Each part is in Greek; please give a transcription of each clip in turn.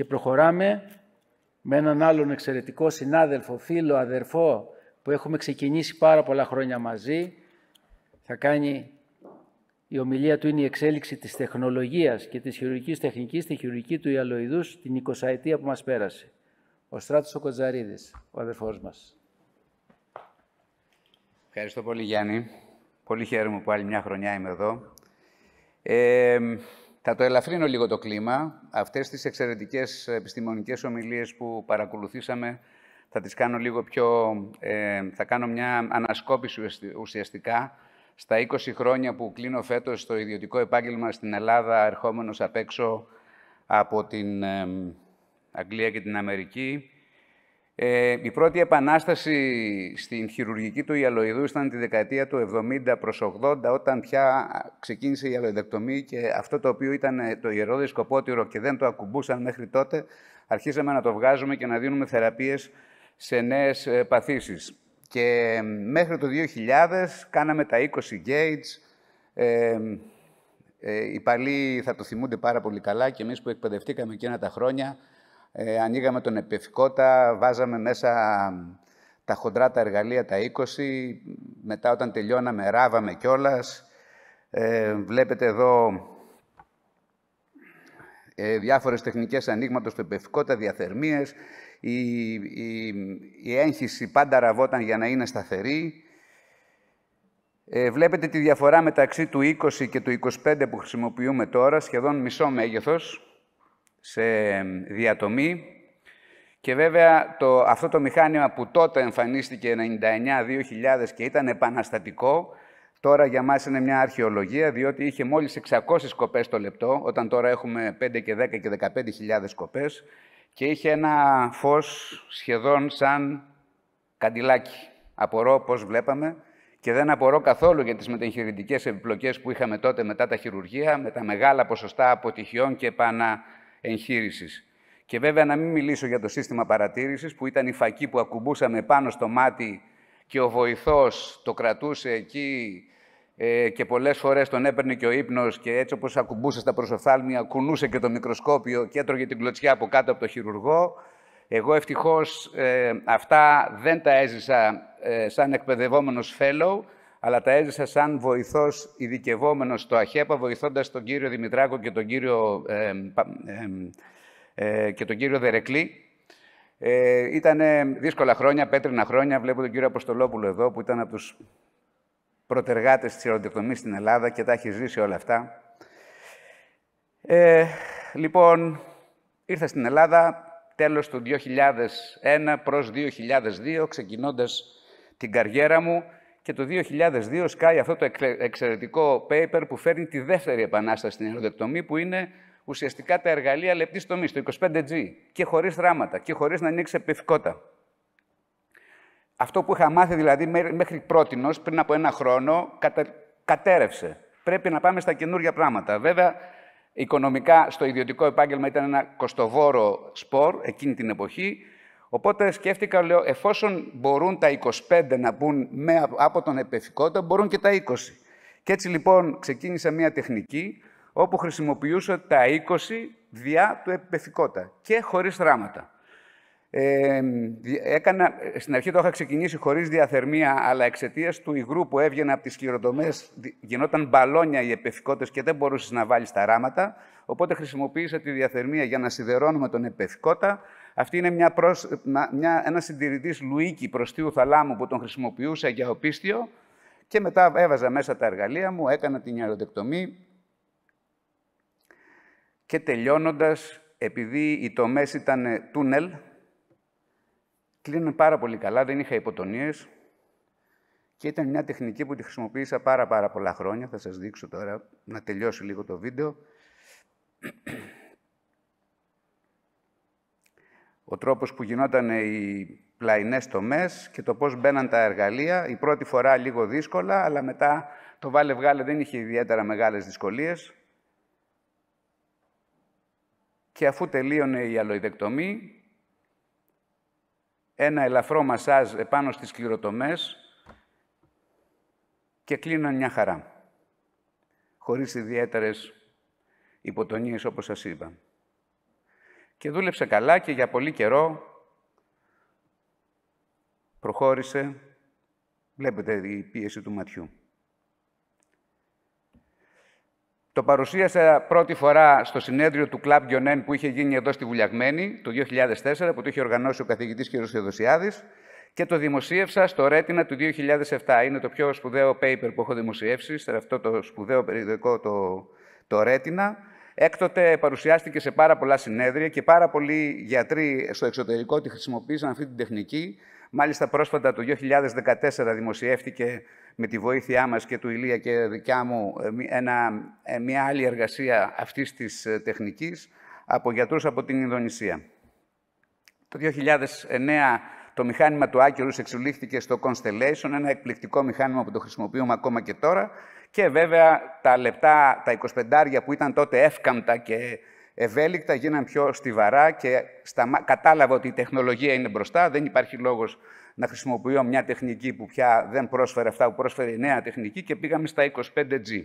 και προχωράμε με έναν άλλον εξαιρετικό συνάδελφο, φίλο, αδερφό που έχουμε ξεκινήσει πάρα πολλά χρόνια μαζί. Θα κάνει η ομιλία του είναι η εξέλιξη της τεχνολογίας και της χειρουργικής τεχνικής στη χειρουργική του Ιαλοειδούς την 20 αιτία που μας πέρασε. Ο Στράτος ο ο αδερφός μας. Ευχαριστώ πολύ Γιάννη. Πολύ χαίρομαι που άλλη μια χρονιά είμαι εδώ. Ε, θα το ελαφρύνω λίγο το κλίμα. Αυτές τις εξαιρετικές επιστημονικές ομιλίες που παρακολουθήσαμε θα τις κάνω λίγο πιο... Ε, θα κάνω μια ανασκόπηση ουσιαστικά στα 20 χρόνια που κλείνω φέτος το ιδιωτικό επάγγελμα στην Ελλάδα, ερχόμενος απ' έξω από την Αγγλία και την Αμερική, ε, η πρώτη επανάσταση στην χειρουργική του ιαλοειδού ήταν τη δεκαετία του 70 προς 80, όταν πια ξεκίνησε η ιαλοειδεκτομή και αυτό το οποίο ήταν ε, το ιερό δισκοπότηρο και δεν το ακουμπούσαν μέχρι τότε, αρχίσαμε να το βγάζουμε και να δίνουμε θεραπείες σε νέες ε, παθήσεις. Και μέχρι το 2000 κάναμε τα 20 gates. ε, ε, οι παλιοί θα το θυμούνται πάρα πολύ καλά και εμείς που εκπαιδευτήκαμε εκείνα τα χρόνια, ε, ανοίγαμε τον Επιφικότα, βάζαμε μέσα τα χοντρά τα εργαλεία τα 20, μετά όταν τελειώναμε ράβαμε κιόλας. Ε, βλέπετε εδώ ε, διάφορες τεχνικές ανοίγματος του Επιφικότα, διαθερμίες, η, η, η έγχυση πάντα ραβόταν για να είναι σταθερή. Ε, βλέπετε τη διαφορά μεταξύ του 20 και του 25 που χρησιμοποιούμε τώρα, σχεδόν μισό μέγεθος σε διατομή. Και βέβαια το, αυτό το μηχάνημα που τότε εμφανίστηκε 99-2000 και ήταν επαναστατικό, τώρα για μας είναι μια αρχαιολογία, διότι είχε μόλις 600 σκοπές το λεπτό, όταν τώρα έχουμε 5 και 10 και 15.000 σκοπές, και είχε ένα φως σχεδόν σαν καντιλάκι. Απορώ, πώς βλέπαμε, και δεν απορώ καθόλου για τις μετεγχειρητικές επιπλοκές που είχαμε τότε μετά τα χειρουργία με τα μεγάλα ποσοστά αποτυχιών και επανα και βέβαια να μην μιλήσω για το σύστημα παρατήρησης, που ήταν η φακή που ακουμπούσαμε πάνω στο μάτι και ο βοηθός το κρατούσε εκεί ε, και πολλές φορές τον έπαιρνε και ο ύπνος και έτσι όπως ακουμπούσε στα προσοφθάλμια, κουνούσε και το μικροσκόπιο και έτρωγε την κλωτσιά από κάτω από το χειρουργό. Εγώ ευτυχώς ε, αυτά δεν τα έζησα ε, σαν εκπαιδευόμενος fellow, αλλά τα έζησα σαν βοηθός ειδικευόμενος στο ΑΧΕΠΑ, βοηθώντας τον κύριο Δημητράκο και τον κύριο, ε, ε, και τον κύριο Δερεκλή. Ε, ήταν δύσκολα χρόνια, πέτρινα χρόνια. Βλέπω τον κύριο Αποστολόπουλο εδώ, που ήταν από τους προτεργάτες της ιεροδεκτομή στην Ελλάδα και τα έχει ζήσει όλα αυτά. Ε, λοιπόν, ήρθα στην Ελλάδα τέλος του 2001 προς 2002, ξεκινώντας την καριέρα μου και το 2002 σκάει αυτό το εξαιρετικό paper που φέρνει τη δεύτερη επανάσταση στην ενοδεκτομή που είναι ουσιαστικά τα εργαλεία λεπτής τομής, το 25G, και χωρίς δράματα και χωρίς να ανοίξει επιφυκότα. Αυτό που είχα μάθει δηλαδή μέχρι πρώτη, πριν από ένα χρόνο, κατέρευσε. Πρέπει να πάμε στα καινούργια πράγματα. Βέβαια, οικονομικά στο ιδιωτικό επάγγελμα ήταν ένα κοστοβόρο σπορ εκείνη την εποχή. Οπότε σκέφτηκα, λέω, εφόσον μπορούν τα 25 να μπουν με, από τον επεφικότητα, μπορούν και τα 20. Και έτσι λοιπόν ξεκίνησα μια τεχνική όπου χρησιμοποιούσα τα 20 διά του επεφικότητα και χωρίς δράματα. Ε, έκανα, στην αρχή το είχα ξεκινήσει χωρίς διαθερμία, αλλά εξαιτίας του υγρού που έβγαινε από τις χειροτομές γινόταν μπαλόνια οι επεφικότητες και δεν μπορούσες να βάλεις τα ράματα, οπότε χρησιμοποίησα τη διαθερμία για να σιδερώνουμε τον επεφικότα αυτή είναι μια συντηρητή μια, ένας συντηρητής θαλάμου που τον χρησιμοποιούσα για οπίστιο και μετά έβαζα μέσα τα εργαλεία μου, έκανα την ιεροδεκτομή και τελειώνοντας, επειδή οι τομές ήταν ε, τούνελ, κλείνουν πάρα πολύ καλά, δεν είχα υποτονίες και ήταν μια τεχνική που τη χρησιμοποίησα πάρα πάρα πολλά χρόνια. Θα σας δείξω τώρα να τελειώσει λίγο το βίντεο. ο τρόπος που γινόταν οι πλαϊνές τομές και το πώς μπαίναν τα εργαλεία. Η πρώτη φορά λίγο δύσκολα, αλλά μετά το βάλε βγάλε δεν είχε ιδιαίτερα μεγάλες δυσκολίες. Και αφού τελείωνε η αλοειδεκτομή, ένα ελαφρό μασάζ επάνω στις κληροτομές και κλείναν μια χαρά, χωρίς ιδιαίτερες υποτονίες όπως σας είπα. Και δούλεψε καλά και για πολύ καιρό προχώρησε. Βλέπετε η πίεση του ματιού. Το παρουσίασα πρώτη φορά στο συνέδριο του Club Γιονέν που είχε γίνει εδώ στη Βουλιαγμένη το 2004, που το είχε οργανώσει ο καθηγητής κ. Θεοδοσιάδης και το δημοσίευσα στο Ρέτινα του 2007. Είναι το πιο σπουδαίο paper που έχω δημοσιεύσει, σε αυτό το σπουδαίο περιοδικό το, το Ρέτινα, Έκτοτε παρουσιάστηκε σε πάρα πολλά συνέδρια και πάρα πολλοί γιατροί στο εξωτερικό τη χρησιμοποίησαν αυτή την τεχνική. Μάλιστα πρόσφατα το 2014 δημοσιεύτηκε με τη βοήθειά μας και του Ηλία και δικιά μου ε, ε, μια άλλη εργασία αυτής της ε, τεχνικής από γιατρούς από την Ινδονησία. Το 2009 το μηχάνημα του Άκερους εξελίχθηκε στο Constellation, ένα εκπληκτικό μηχάνημα που το χρησιμοποιούμε ακόμα και τώρα και βέβαια τα λεπτά, τα 25 που ήταν τότε εύκαμπτα και ευέλικτα γίναν πιο στιβαρά και κατάλαβα ότι η τεχνολογία είναι μπροστά, δεν υπάρχει λόγος να χρησιμοποιώ μια τεχνική που πια δεν πρόσφερε αυτά που πρόσφερε η νέα τεχνική και πήγαμε στα 25G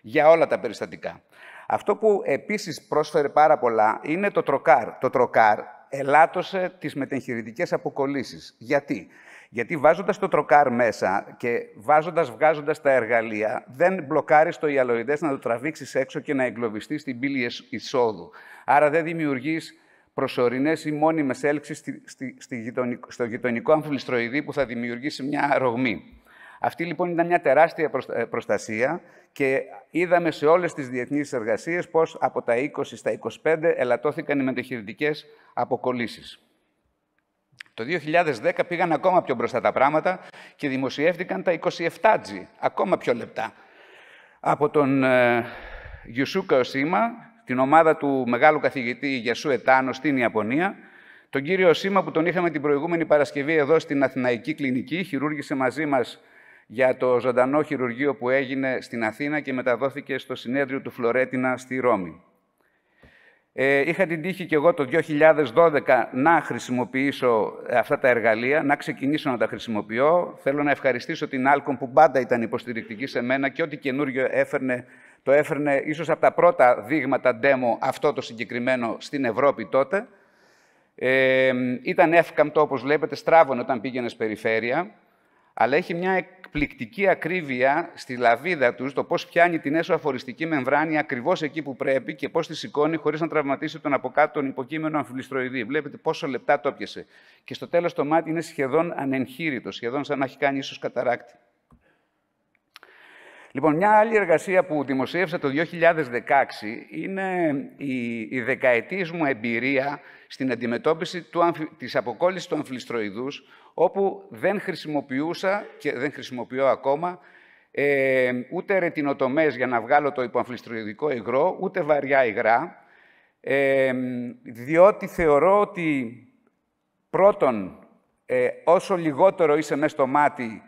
για όλα τα περιστατικά. Αυτό που επίσης πρόσφερε πάρα πολλά είναι το τροκάρ. Το τροκάρ ελάττωσε τις μετεγχειρητικέ αποκολλήσεις. Γιατί? Γιατί βάζοντας το τροκάρ μέσα και βάζοντας, βγάζοντας τα εργαλεία, δεν μπλοκάρεις το ιαλοειδές να το τραβήξεις έξω και να εγκλωβιστείς στην πύλη εισόδου. Άρα δεν δημιουργείς προσωρινές ή μόνιμες έλξεις στη, στο γειτονικό αμφιλιστροειδή που θα δημιουργήσει μια ρογμή. Αυτή λοιπόν ήταν μια τεράστια ε, προστασία και είδαμε σε όλες τις διεθνείς εργασίες πως από τα 20 στα 25 ελαττώθηκαν οι μετεχειρητικές αποκολλήσεις. Το 2010 πήγαν ακόμα πιο μπροστά τα πράγματα και δημοσιεύτηκαν τα 27 G, ακόμα πιο λεπτά. Από τον ε, Γιουσούκα Οσίμα, την ομάδα του μεγάλου καθηγητή Γιασού Ετάνο στην Ιαπωνία, τον κύριο Οσίμα που τον είχαμε την προηγούμενη Παρασκευή εδώ στην Αθηναϊκή Κλινική, χειρούργησε μαζί μας για το ζωντανό χειρουργείο που έγινε στην Αθήνα και μεταδόθηκε στο συνέδριο του Φλωρέτινα στη Ρώμη. Ε, είχα την τύχη και εγώ το 2012 να χρησιμοποιήσω ε, αυτά τα εργαλεία, να ξεκινήσω να τα χρησιμοποιώ. Θέλω να ευχαριστήσω την Άλκομ που πάντα ήταν υποστηρικτική σε μένα και ό,τι καινούριο έφερνε, το έφερνε ίσως από τα πρώτα δείγματα demo αυτό το συγκεκριμένο στην Ευρώπη τότε. Ε, ήταν εύκαμπτο, όπως βλέπετε, στράβωνε όταν πήγαινε περιφέρεια αλλά έχει μια εκπληκτική ακρίβεια στη λαβίδα τους το πώς πιάνει την έσω αφοριστική μεμβράνη ακριβώς εκεί που πρέπει και πώς τη σηκώνει χωρίς να τραυματίσει τον από κάτω τον υποκείμενο αμφιλιστροειδή. Βλέπετε πόσο λεπτά το πιάσε. Και στο τέλος το μάτι είναι σχεδόν ανεγχείρητο, σχεδόν σαν να έχει κάνει ίσως καταράκτη. Λοιπόν, μια άλλη εργασία που δημοσίευσα το 2016 είναι η, η μου εμπειρία στην αντιμετώπιση του, της αποκόλλησης του αμφιλιστροειδούς, όπου δεν χρησιμοποιούσα και δεν χρησιμοποιώ ακόμα ε, ούτε ρετινοτομές για να βγάλω το υποαμφιλιστροειδικό υγρό, ούτε βαριά υγρά, ε, διότι θεωρώ ότι πρώτον, ε, όσο λιγότερο είσαι μέσα στο μάτι,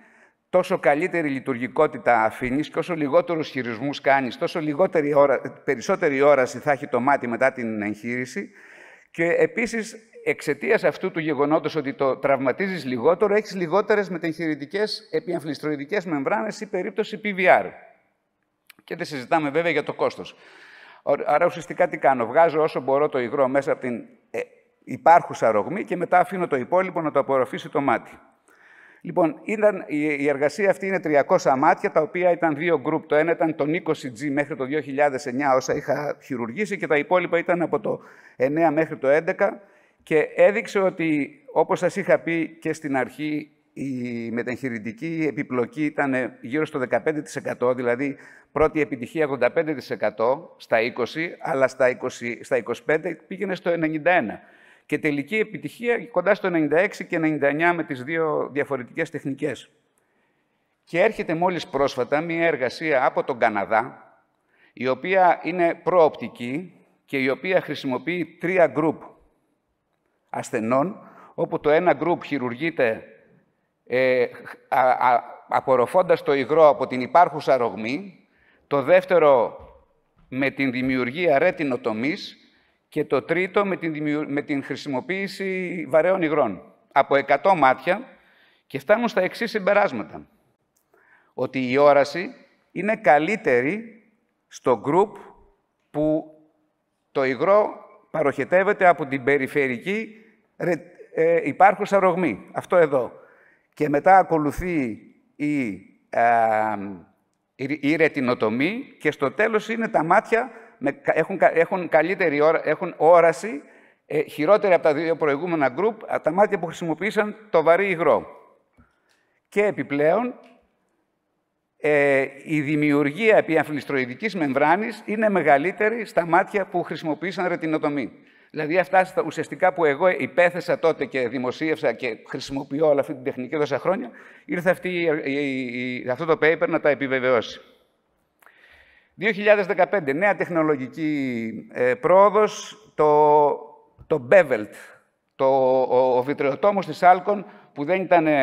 τόσο καλύτερη λειτουργικότητα αφήνεις και όσο λιγότερους χειρισμούς κάνεις, τόσο λιγότερη ώρα, περισσότερη όραση θα έχει το μάτι μετά την εγχείρηση. Και επίσης, εξαιτίας αυτού του γεγονότος ότι το τραυματίζεις λιγότερο, έχεις λιγότερες μετεγχειρητικέ επιαμφλιστροειδικές μεμβράνες ή περίπτωση PVR. Και δεν συζητάμε βέβαια για το κόστος. Άρα ουσιαστικά τι κάνω, βγάζω όσο μπορώ το υγρό μέσα από την ε, υπάρχουσα ρογμή και μετά αφήνω το υπόλοιπο να το απορροφήσει το μάτι. Λοιπόν, ήταν, η εργασία αυτή είναι 300 μάτια, τα οποία ήταν δύο γκρουπ. Το ένα ήταν το 20G μέχρι το 2009, όσα είχα χειρουργήσει, και τα υπόλοιπα ήταν από το 9 μέχρι το 11. Και έδειξε ότι, όπως σας είχα πει και στην αρχή, η μετεγχειρητική επιπλοκή ήταν γύρω στο 15%, δηλαδή πρώτη επιτυχία 85% στα 20, αλλά στα, 20, στα 25 πήγαινε στο 91% και τελική επιτυχία κοντά στο 96 και 99 με τις δύο διαφορετικές τεχνικές. Και έρχεται μόλις πρόσφατα μία εργασία από τον Καναδά, η οποία είναι προοπτική και η οποία χρησιμοποιεί τρία γκρουπ ασθενών, όπου το ένα γκρουπ χειρουργείται ε, α, απορροφώντας το υγρό από την υπάρχουσα ρογμή, το δεύτερο με την δημιουργία ρέτινοτομής και το τρίτο με την, χρησιμοποίηση βαρέων υγρών. Από 100 μάτια και φτάνουν στα εξής συμπεράσματα. Ότι η όραση είναι καλύτερη στο group που το υγρό παροχετεύεται από την περιφερική ε, υπάρχουσα ρογμή. Αυτό εδώ. Και μετά ακολουθεί ε, η, η ρετινοτομή και στο τέλος είναι τα μάτια έχουν, καλύτερη έχουν όραση, ε, χειρότερη από τα δύο προηγούμενα γκρουπ, από τα μάτια που χρησιμοποίησαν το βαρύ υγρό. Και επιπλέον, ε, η δημιουργία επί αμφιλιστροειδικής μεμβράνης είναι μεγαλύτερη στα μάτια που χρησιμοποίησαν ρετινοτομή. Δηλαδή αυτά ουσιαστικά που εγώ υπέθεσα τότε και δημοσίευσα και χρησιμοποιώ όλη αυτή την τεχνική τόσα χρόνια, ήρθε αυτό το paper να τα επιβεβαιώσει. 2015, νέα τεχνολογική ε, πρόοδος, το, το Bevelt, το, ο, ο βιτριοτόμος της Άλκον, που δεν ήταν ε,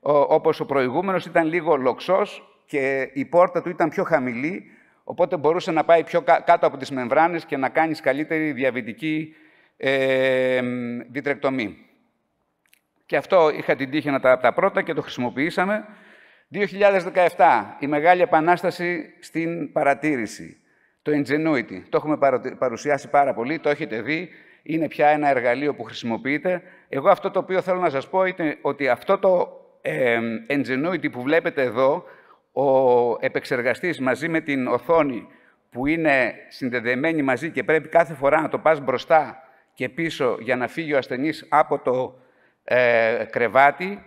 ο, όπως ο προηγούμενος, ήταν λίγο λοξός και η πόρτα του ήταν πιο χαμηλή, οπότε μπορούσε να πάει πιο κάτω από τις μεμβράνες και να κάνεις καλύτερη διαβητική ε, βιτρεκτομή. Και αυτό είχα την τύχη να τα, τα πρώτα και το χρησιμοποιήσαμε. 2017, η Μεγάλη Επανάσταση στην παρατήρηση. Το Ingenuity, το έχουμε παρουσιάσει πάρα πολύ, το έχετε δει, είναι πια ένα εργαλείο που χρησιμοποιείται. Εγώ αυτό το οποίο θέλω να σας πω είναι ότι αυτό το ε, Ingenuity που βλέπετε εδώ, ο επεξεργαστής μαζί με την οθόνη που είναι συνδεδεμένη μαζί και πρέπει κάθε φορά να το πας μπροστά και πίσω για να φύγει ο ασθενής από το ε, κρεβάτι,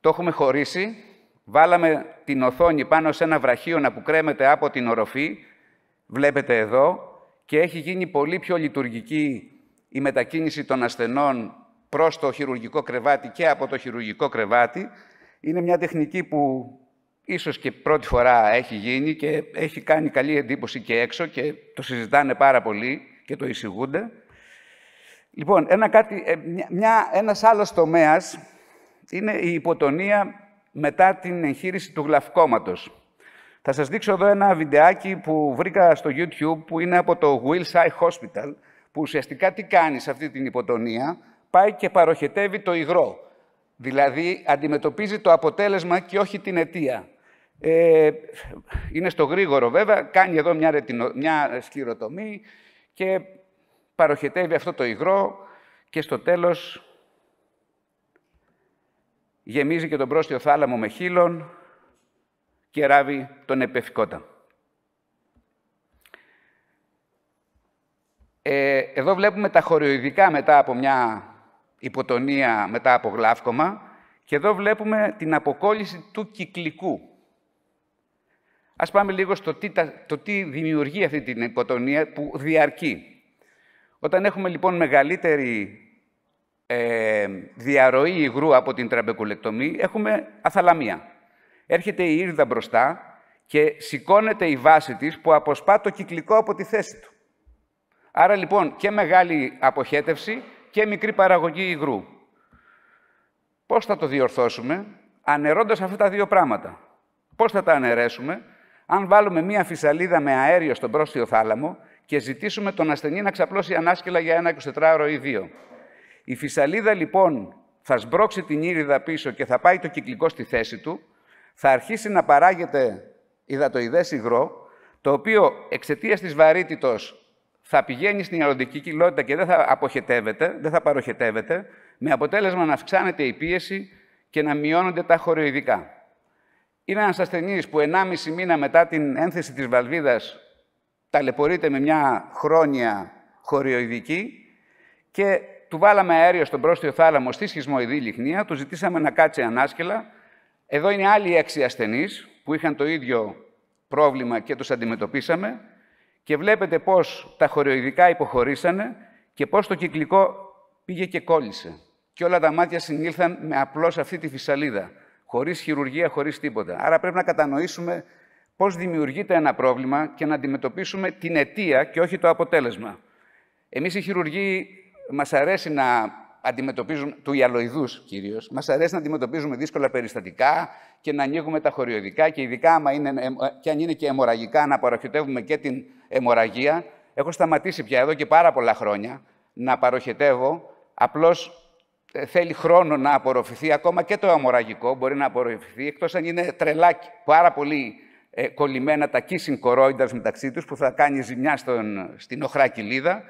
το έχουμε χωρίσει Βάλαμε την οθόνη πάνω σε ένα να που κρέμεται από την οροφή, βλέπετε εδώ, και έχει γίνει πολύ πιο λειτουργική η μετακίνηση των ασθενών προς το χειρουργικό κρεβάτι και από το χειρουργικό κρεβάτι. Είναι μια τεχνική που ίσως και πρώτη φορά έχει γίνει και έχει κάνει καλή εντύπωση και έξω και το συζητάνε πάρα πολύ και το εισηγούνται. Λοιπόν, ένα κάτι, ε, μια, ένας άλλος τομέας είναι η υποτονία μετά την εγχείρηση του γλαυκόματος. Θα σας δείξω εδώ ένα βιντεάκι που βρήκα στο YouTube που είναι από το Wills Eye Hospital που ουσιαστικά τι κάνει σε αυτή την υποτονία, πάει και παροχετεύει το υγρό. Δηλαδή αντιμετωπίζει το αποτέλεσμα και όχι την αιτία. Ε, είναι στο γρήγορο βέβαια, κάνει εδώ μια, ρετινο, μια σκληροτομή και παροχετεύει αυτό το υγρό και στο τέλος γεμίζει και τον πρόστιο θάλαμο με χείλων και ράβει τον επευκότα. Ε, εδώ βλέπουμε τα χωριοειδικά μετά από μια υποτονία, μετά από γλάφκομα και εδώ βλέπουμε την αποκόλληση του κυκλικού. Ας πάμε λίγο στο τι, το τι δημιουργεί αυτή την υποτονία που διαρκεί. Όταν έχουμε λοιπόν μεγαλύτερη ε, διαρροή υγρού από την τραμπεκουλεκτομή, έχουμε αθαλαμία. Έρχεται η ήρδα μπροστά και σηκώνεται η βάση της που αποσπά το κυκλικό από τη θέση του. Άρα λοιπόν και μεγάλη αποχέτευση και μικρή παραγωγή υγρού. Πώς θα το διορθώσουμε, ανερώντας αυτά τα δύο πράγματα. Πώς θα τα αναιρέσουμε, αν βάλουμε μία φυσαλίδα με αέριο στον πρόστιο θάλαμο και ζητήσουμε τον ασθενή να ξαπλώσει ανάσκελα για ένα 24ωρο ή δύο. Η φυσαλίδα λοιπόν θα σμπρώξει την ήριδα πίσω και θα πάει το κυκλικό στη θέση του, θα αρχίσει να παράγεται υδατοειδές υγρό, το οποίο εξαιτίας της βαρύτητος θα πηγαίνει στην αλλοντική κοιλότητα και δεν θα αποχετεύεται, δεν θα παροχετεύεται, με αποτέλεσμα να αυξάνεται η πίεση και να μειώνονται τα χωριοειδικά. Είναι ένας ασθενής που 1,5 μήνα μετά την ένθεση της βαλβίδας ταλαιπωρείται με μια χρόνια χωριοειδική και του βάλαμε αέριο στον πρόστιο θάλαμο στη σχισμοειδή λιχνία, του ζητήσαμε να κάτσει ανάσκελα. Εδώ είναι άλλοι έξι ασθενείς που είχαν το ίδιο πρόβλημα και τους αντιμετωπίσαμε και βλέπετε πώς τα χοριοειδικά υποχωρήσανε και πώς το κυκλικό πήγε και κόλλησε. Και όλα τα μάτια συνήλθαν με απλώς αυτή τη φυσαλίδα, χωρίς χειρουργία, χωρίς τίποτα. Άρα πρέπει να κατανοήσουμε πώς δημιουργείται ένα πρόβλημα και να αντιμετωπίσουμε την αιτία και όχι το αποτέλεσμα. Εμείς οι χειρουργοί Μας αρέσει να αντιμετωπίζουμε, του ιαλοειδούς κυρίως. Μας αρέσει να αντιμετωπίζουμε δύσκολα περιστατικά και να ανοίγουμε τα χωριοδικά και ειδικά άμα είναι, ε, ε, και αν είναι και αιμορραγικά να παροχετεύουμε και την αιμορραγία. Έχω σταματήσει πια εδώ και πάρα πολλά χρόνια να παροχετεύω, απλώς ε, θέλει χρόνο να απορροφηθεί ακόμα και το αιμορραγικό μπορεί να απορροφηθεί, εκτός αν είναι τρελά πάρα πολύ κολλημένα τα kissing κορόιντας μεταξύ τους που θα κάνει ζημιά στην οχρά κοιλίδα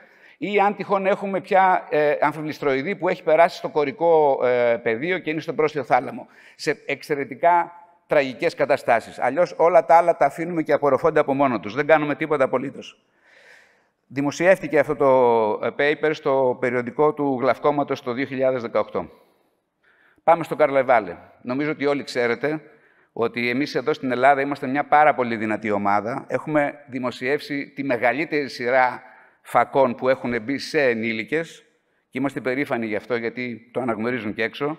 ή αν τυχόν έχουμε πια ε, αμφιβληστροειδή που έχει περάσει στο κορικό ε, πεδίο και είναι στον πρώτο θάλαμο. Σε εξαιρετικά τραγικές καταστάσεις. Αλλιώς όλα τα άλλα τα αφήνουμε και απορροφώνται από μόνο τους. Δεν κάνουμε τίποτα απολύτως. Δημοσιεύτηκε αυτό το ε, paper στο περιοδικό του Γλαυκόματος το 2018. Πάμε στο Καρλεβάλε. Νομίζω ότι όλοι ξέρετε ότι εμείς εδώ στην Ελλάδα είμαστε μια πάρα πολύ δυνατή ομάδα. Έχουμε δημοσιεύσει τη μεγαλύτερη σειρά φακών που έχουν μπει σε ενήλικες και είμαστε περήφανοι γι' αυτό γιατί το αναγνωρίζουν και έξω.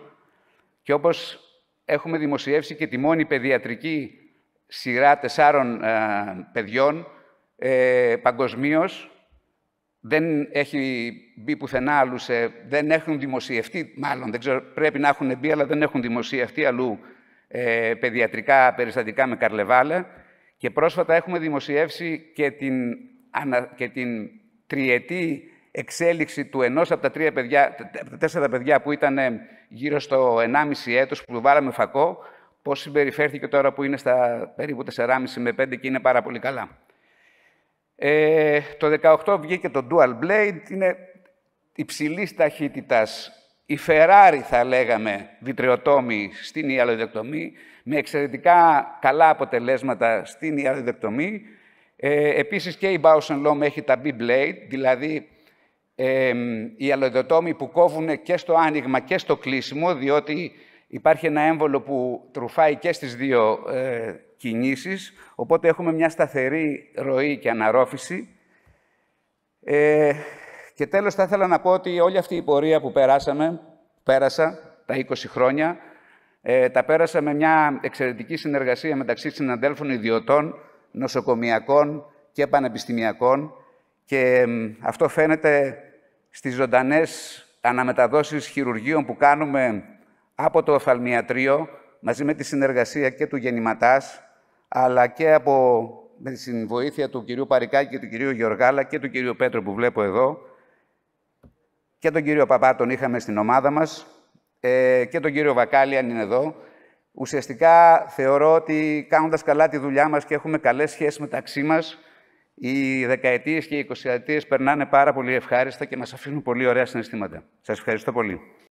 Και όπως έχουμε δημοσιεύσει και τη μόνη παιδιατρική σειρά τεσσάρων ε, παιδιών ε, παγκοσμίως. Δεν έχει μπει πουθενά αλλού, σε, δεν έχουν δημοσιευτεί, μάλλον δεν ξέρω, πρέπει να έχουν μπει, αλλά δεν έχουν δημοσιευτεί αλλού ε, παιδιατρικά περιστατικά με καρλεβάλα. Και πρόσφατα έχουμε δημοσιεύσει και την, και την τριετή εξέλιξη του ενός από τα, τρία παιδιά, τα τέσσερα παιδιά που ήταν ε, γύρω στο 1,5 έτος που βάλαμε φακό, πώς συμπεριφέρθηκε τώρα που είναι στα περίπου 4,5 με 5 και είναι πάρα πολύ καλά. Ε, το 18 βγήκε το Dual Blade, είναι υψηλής ταχύτητας. η Ferrari, θα λέγαμε, βιτριοτόμη στην ιαλοδεκτομή, με εξαιρετικά καλά αποτελέσματα στην ιαλοδεκτομή, ε, επίσης και η Bausch Lomb έχει τα B-Blade, δηλαδή ε, οι αλλοδοτόμοι που κόβουν και στο άνοιγμα και στο κλείσιμο, διότι υπάρχει ένα έμβολο που τρουφάει και στις δύο ε, κινήσεις, οπότε έχουμε μια σταθερή ροή και αναρρόφηση. Ε, και τέλος θα ήθελα να πω ότι όλη αυτή η πορεία που περάσαμε, πέρασα τα 20 χρόνια, ε, τα πέρασα με μια εξαιρετική συνεργασία μεταξύ συναντέλφων ιδιωτών, νοσοκομειακών και πανεπιστημιακών και αυτό φαίνεται στις ζωντανές αναμεταδόσεις χειρουργείων που κάνουμε από το οφθαλμιατρίο μαζί με τη συνεργασία και του Γεννηματάς αλλά και από με τη του κυρίου Παρικάκη και του κυρίου Γεωργάλα και του κυρίου Πέτρου που βλέπω εδώ και τον κύριο Παπά τον είχαμε στην ομάδα μας ε, και τον κύριο Βακάλη είναι εδώ Ουσιαστικά θεωρώ ότι κάνοντας καλά τη δουλειά μας και έχουμε καλές σχέσεις μεταξύ μας, οι δεκαετίες και οι εικοσιαετίες περνάνε πάρα πολύ ευχάριστα και μας αφήνουν πολύ ωραία συναισθήματα. Σας ευχαριστώ πολύ.